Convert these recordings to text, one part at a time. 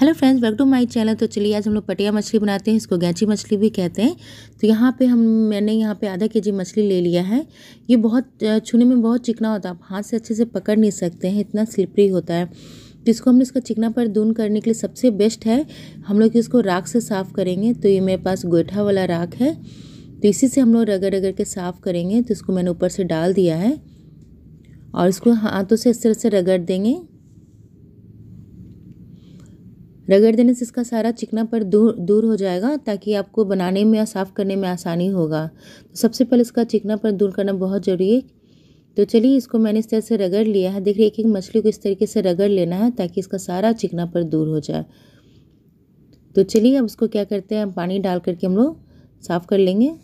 hello friends welcome to my channel तो चलिए आज हम लोग पटिया मछली बनाते हैं इसको गैची मछली भी कहते हैं तो यहाँ पे हम मैंने यहाँ पे आधा के जी मछली ले लिया है ये बहुत छूने में बहुत चिकना होता है आप हाथ से अच्छे से पकड़ नहीं सकते हैं इतना स्लिपरी होता है तो इसको हमने इसका चिकना पर दून करने के लिए सबसे बेस्ट है हम लोग इसको राख से साफ़ करेंगे तो ये मेरे पास गोठा वाला राख है तो इसी से हम लोग रगड़ रगड़ के साफ़ करेंगे तो इसको मैंने ऊपर से डाल दिया है और इसको हाथों से इस तरह से रगड़ देंगे रगड़ देने से इसका सारा चिकना पर दूर दूर हो जाएगा ताकि आपको बनाने में या साफ़ करने में आसानी होगा तो सबसे पहले इसका चिकना पर दूर करना बहुत ज़रूरी है तो चलिए इसको मैंने इस तरह से रगड़ लिया है देखिए एक एक मछली को इस तरीके से रगड़ लेना है ताकि इसका सारा चिकना पर दूर हो जाए तो चलिए अब उसको क्या करते हैं हम पानी डाल करके हम लोग साफ़ कर लेंगे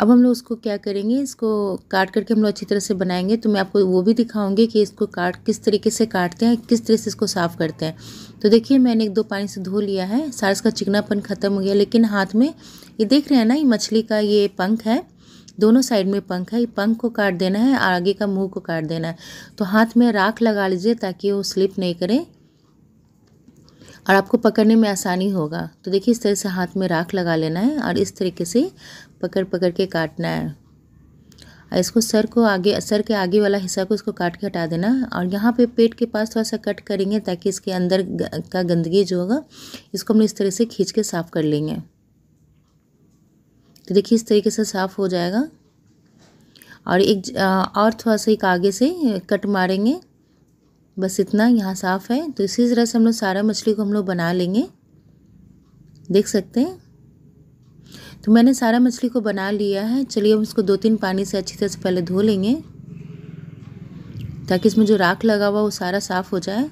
अब हम लोग उसको क्या करेंगे इसको काट करके हम लोग अच्छी तरह से बनाएंगे तो मैं आपको वो भी दिखाऊंगी कि इसको काट किस तरीके से काटते हैं किस तरह से इसको साफ़ करते हैं तो देखिए मैंने एक दो पानी से धो लिया है सारा इसका चिकनापन ख़त्म हो गया लेकिन हाथ में ये देख रहे हैं ना ये मछली का ये पंख है दोनों साइड में पंख है ये पंख को काट देना है और आगे का मुँह को काट देना है तो हाथ में राख लगा लीजिए ताकि वो स्लिप नहीं करें और आपको पकड़ने में आसानी होगा तो देखिए इस तरह से हाथ में राख लगा लेना है और इस तरीके से पकड़ पकड़ के काटना है और इसको सर को आगे सर के आगे वाला हिस्सा को इसको काट के हटा देना और यहाँ पे पेट के पास थोड़ा सा कट करेंगे ताकि इसके अंदर का गंदगी जो होगा इसको हम इस तरह से खींच के साफ़ कर लेंगे तो देखिए इस तरीके से साफ़ हो जाएगा और एक और थोड़ा सा एक आगे से कट मारेंगे बस इतना यहाँ साफ़ है तो इसी तरह से हम लोग सारा मछली को हम लोग बना लेंगे देख सकते हैं तो मैंने सारा मछली को बना लिया है चलिए हम इसको दो तीन पानी से अच्छी तरह से पहले धो लेंगे ताकि इसमें जो राख लगा हुआ वो सारा साफ़ हो जाए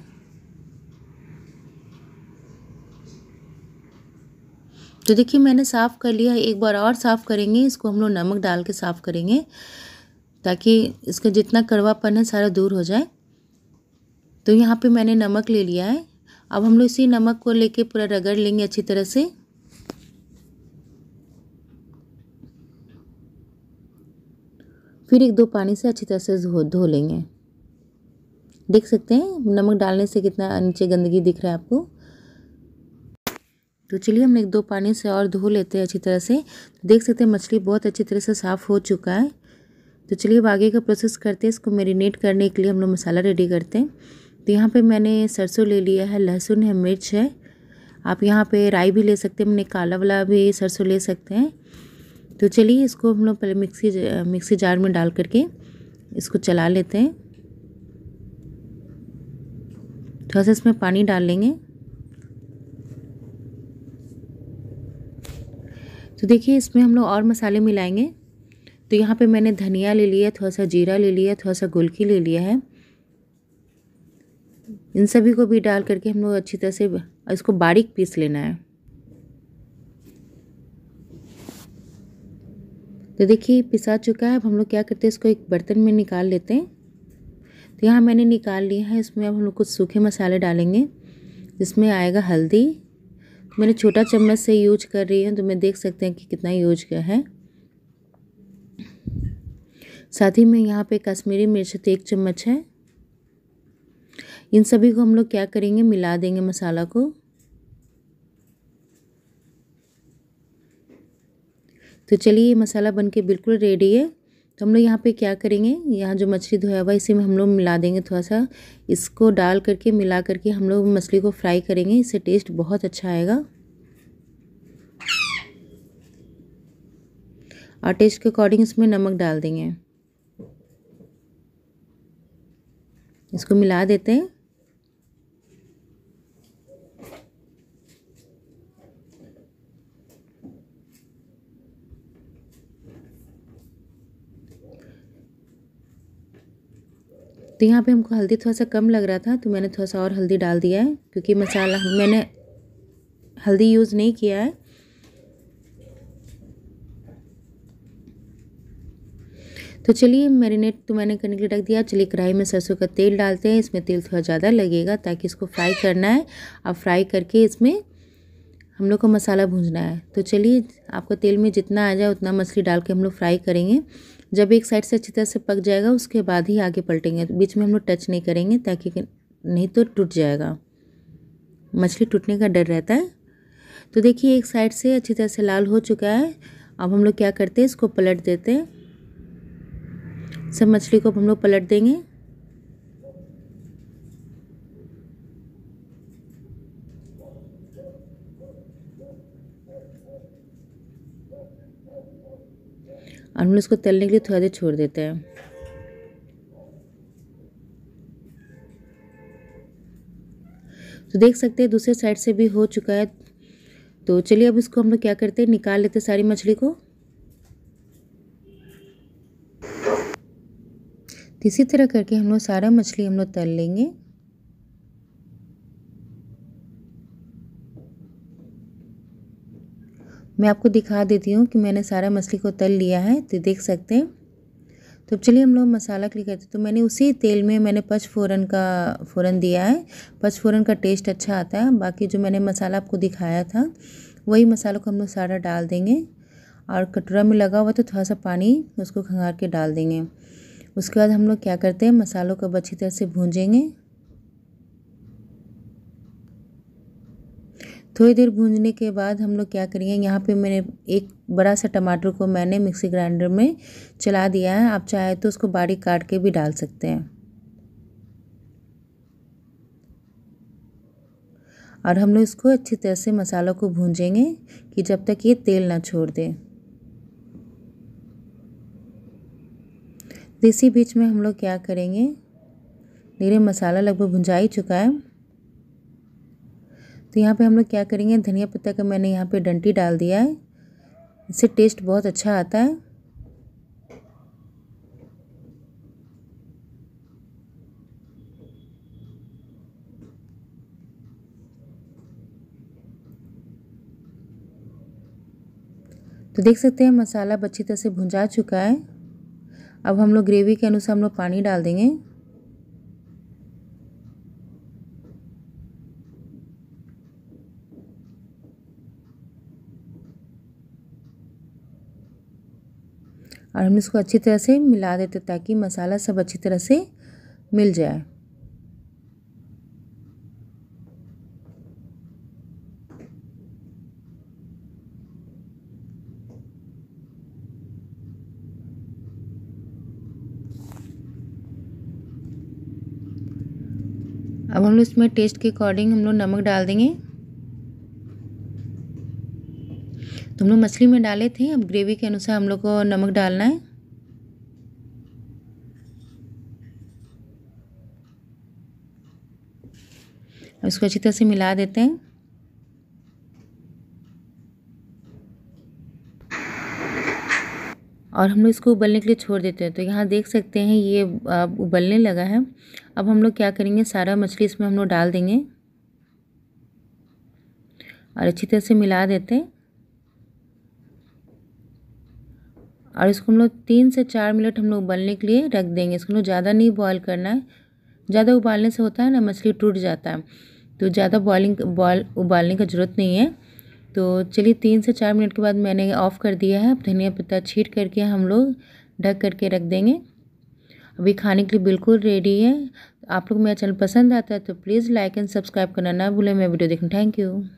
तो देखिए मैंने साफ़ कर लिया है एक बार और साफ़ करेंगे इसको हम लोग नमक डाल के साफ़ करेंगे ताकि इसका जितना कड़वापन है सारा दूर हो जाए तो यहाँ पे मैंने नमक ले लिया है अब हम लोग इसी नमक को लेके पूरा रगड़ लेंगे अच्छी तरह से फिर एक दो पानी से अच्छी तरह से धो लेंगे देख सकते हैं नमक डालने से कितना नीचे गंदगी दिख रहा है आपको तो चलिए हम एक दो पानी से और धो लेते हैं अच्छी तरह से देख सकते हैं मछली बहुत अच्छी तरह से साफ़ हो चुका है तो चलिए अब आगे का प्रोसेस करते हैं इसको मेरीनेट करने के लिए हम लोग मसाला रेडी करते हैं तो यहाँ पे मैंने सरसों ले लिया है लहसुन है मिर्च है आप यहाँ पे राई भी ले सकते हैं मैंने काला वाला भी सरसों ले सकते हैं तो चलिए इसको हम लोग पहले मिक्सी मिक्सी जार में डाल करके इसको चला लेते हैं थोड़ा सा इसमें पानी डाल लेंगे तो देखिए इसमें हम लोग और मसाले मिलाएंगे तो यहाँ पे मैंने धनिया ले लिया थोड़ा सा जीरा ले लिया थोड़ा सा गुलकी ले लिया है इन सभी को भी डाल करके हम लोग अच्छी तरह से इसको बारीक पीस लेना है तो देखिए पिसा चुका है अब हम लोग क्या करते हैं इसको एक बर्तन में निकाल लेते हैं तो यहाँ मैंने निकाल लिया है इसमें अब हम लोग कुछ सूखे मसाले डालेंगे जिसमें आएगा हल्दी मैंने छोटा चम्मच से यूज कर रही हूँ तो मैं देख सकते हैं कि कितना यूज किया है साथ ही में यहाँ पे कश्मीरी मिर्च एक चम्मच है इन सभी को हम लोग क्या करेंगे मिला देंगे मसाला को तो चलिए ये मसाला बन के बिल्कुल रेडी है तो हम लोग यहाँ पे क्या करेंगे यहाँ जो मछली धोया हुआ है इसे में हम लोग मिला देंगे थोड़ा सा इसको डाल करके मिला करके हम लोग मछली को फ्राई करेंगे इससे टेस्ट बहुत अच्छा आएगा और टेस्ट के अकॉर्डिंग इसमें नमक डाल देंगे इसको मिला देते हैं तो यहाँ पे हमको हल्दी थोड़ा सा कम लग रहा था तो मैंने थोड़ा सा और हल्दी डाल दिया है क्योंकि मसाला मैंने हल्दी यूज़ नहीं किया है तो चलिए मैरिनेट तो मैंने करने के लिए रख दिया चलिए कढ़ाई में सरसों का तेल डालते हैं इसमें तेल थोड़ा ज़्यादा लगेगा ताकि इसको फ्राई करना है और फ्राई करके इसमें हम लोग को मसाला भूंजना है तो चलिए आपका तेल में जितना आ जाए उतना मछली डाल के हम लोग फ्राई करेंगे जब एक साइड से अच्छी तरह से पक जाएगा उसके बाद ही आगे पलटेंगे बीच में हम लोग टच नहीं करेंगे ताकि नहीं तो टूट जाएगा मछली टूटने का डर रहता है तो देखिए एक साइड से अच्छी तरह से लाल हो चुका है अब हम लोग क्या करते हैं इसको पलट देते हैं सब मछली को हम लोग पलट देंगे लोग इसको तलने के लिए थोड़ा देर छोड़ देते हैं तो देख सकते हैं दूसरे साइड से भी हो चुका है तो चलिए अब इसको हम लोग क्या करते हैं निकाल लेते हैं सारी मछली को इसी तरह करके हम लोग सारा मछली हम लोग तल लेंगे मैं आपको दिखा देती हूँ कि मैंने सारा मछली को तल लिया है तो देख सकते हैं तो चलिए हम लोग मसाला के लिए करते तो मैंने उसी तेल में मैंने पचफोरन का फ़ोरन दिया है पचफोरन का टेस्ट अच्छा आता है बाकी जो मैंने मसाला आपको दिखाया था वही मसालों को हम लोग सारा डाल देंगे और कटोरा में लगा हुआ तो थोड़ा सा पानी उसको खंगार के डाल देंगे उसके बाद हम लोग क्या करते हैं मसालों को अच्छी तरह से भूंजेंगे थोड़ी देर भूनने के बाद हम लोग क्या करेंगे यहाँ पे मैंने एक बड़ा सा टमाटर को मैंने मिक्सी ग्राइंडर में चला दिया है आप चाहे तो उसको बारीक काट के भी डाल सकते हैं और हम लोग इसको अच्छी तरह से मसालों को भूंजेंगे कि जब तक ये तेल ना छोड़ दे देसी बीच में हम लोग क्या करेंगे मेरे मसाला लगभग भुंजा ही चुका है तो यहाँ पे हम लोग क्या करेंगे धनिया पत्ता का मैंने यहाँ पे डंटी डाल दिया है इससे टेस्ट बहुत अच्छा आता है तो देख सकते हैं मसाला अच्छी तरह से भुंजा चुका है अब हम लोग ग्रेवी के अनुसार हम लोग पानी डाल देंगे और हम इसको अच्छी तरह से मिला देते ताकि मसाला सब अच्छी तरह से मिल जाए अब हम लोग इसमें टेस्ट के अकॉर्डिंग हम लोग नमक डाल देंगे हम लोग मछली में डाले थे अब ग्रेवी के अनुसार हम लोग को नमक डालना है अब इसको अच्छी तरह से मिला देते हैं और हम लोग इसको उबलने के लिए छोड़ देते हैं तो यहाँ देख सकते हैं ये अब उबलने लगा है अब हम लोग क्या करेंगे सारा मछली इसमें हम लोग डाल देंगे और अच्छी तरह से मिला देते हैं और इसको हम लोग तीन से चार मिनट हम लोग उबलने के लिए रख देंगे इसको लोग ज़्यादा नहीं बॉयल करना है ज़्यादा उबालने से होता है ना मछली टूट जाता है तो ज़्यादा बॉइलिंग बॉयल उबालने का ज़रूरत नहीं है तो चलिए तीन से चार मिनट के बाद मैंने ऑफ़ कर दिया है धनिया पत्ता छीट करके हम लोग ढक करके रख देंगे अभी खाने के लिए बिल्कुल रेडी है आप लोग मेरा चैनल पसंद आता है तो प्लीज़ लाइक एंड सब्सक्राइब करना ना भूलें मैं वीडियो देखूँ थैंक यू